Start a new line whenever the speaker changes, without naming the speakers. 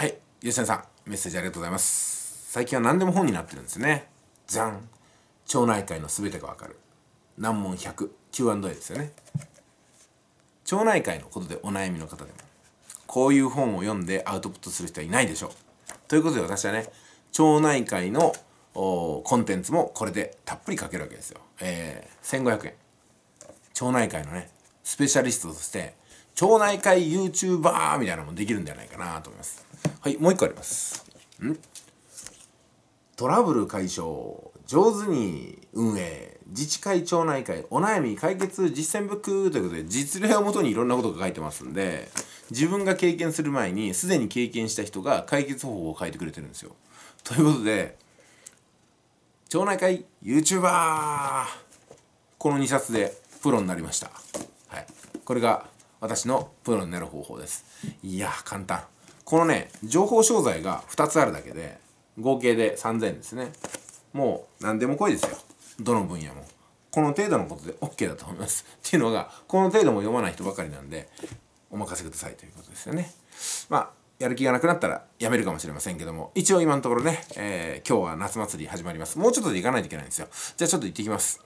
はい吉野さんメッセージありがとうございます最近は何でも本になってるんですねじゃん町内会の全てがわかる難問 100Q&A ですよね町内会のことでお悩みの方でもこういう本を読んでアウトプットする人はいないでしょうということで私はね町内会のコンテンツもこれでたっぷり書けるわけですよ、えー、1500円町内会のねスペシャリストとして町内会 YouTuber みたいなのもできるんじゃないかなと思いますはいもう一個ありますんトラブル解消上手に運営自治会町内会お悩み解決実践ブックということで実例をもとにいろんなことが書いてますんで自分が経験する前にすでに経験した人が解決方法を書いてくれてるんですよ。ということで町内会 YouTuber この2冊でプロになりました。はい、これが私のプロになる方法です。いや簡単。このね情報商材が2つあるだけで合計で3000ですねもう何でも来いですよどの分野もこの程度のことで OK だと思いますっていうのがこの程度も読まない人ばかりなんでお任せくださいということですよねまあやる気がなくなったらやめるかもしれませんけども一応今のところね、えー、今日は夏祭り始まりますもうちょっとで行かないといけないんですよじゃあちょっと行ってきます